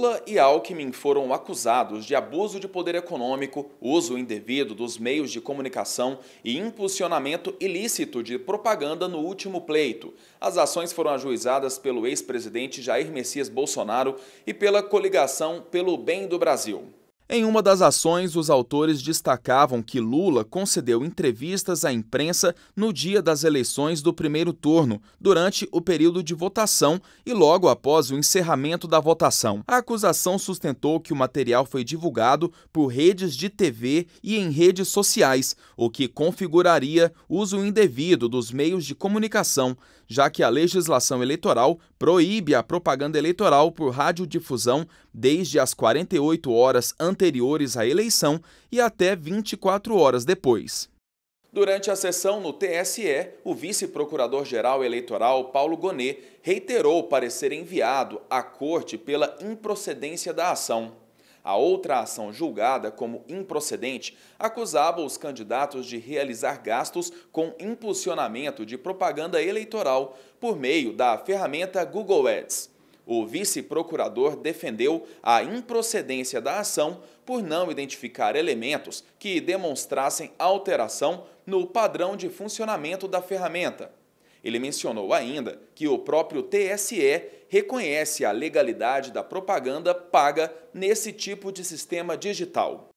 Lula e Alckmin foram acusados de abuso de poder econômico, uso indevido dos meios de comunicação e impulsionamento ilícito de propaganda no último pleito. As ações foram ajuizadas pelo ex-presidente Jair Messias Bolsonaro e pela coligação Pelo Bem do Brasil. Em uma das ações, os autores destacavam que Lula concedeu entrevistas à imprensa no dia das eleições do primeiro turno, durante o período de votação e logo após o encerramento da votação. A acusação sustentou que o material foi divulgado por redes de TV e em redes sociais, o que configuraria uso indevido dos meios de comunicação, já que a legislação eleitoral proíbe a propaganda eleitoral por radiodifusão desde as 48 horas anteriores à eleição e até 24 horas depois. Durante a sessão no TSE, o vice-procurador-geral eleitoral Paulo Gonet reiterou o parecer enviado à corte pela improcedência da ação. A outra ação julgada como improcedente acusava os candidatos de realizar gastos com impulsionamento de propaganda eleitoral por meio da ferramenta Google Ads. O vice-procurador defendeu a improcedência da ação por não identificar elementos que demonstrassem alteração no padrão de funcionamento da ferramenta. Ele mencionou ainda que o próprio TSE reconhece a legalidade da propaganda paga nesse tipo de sistema digital.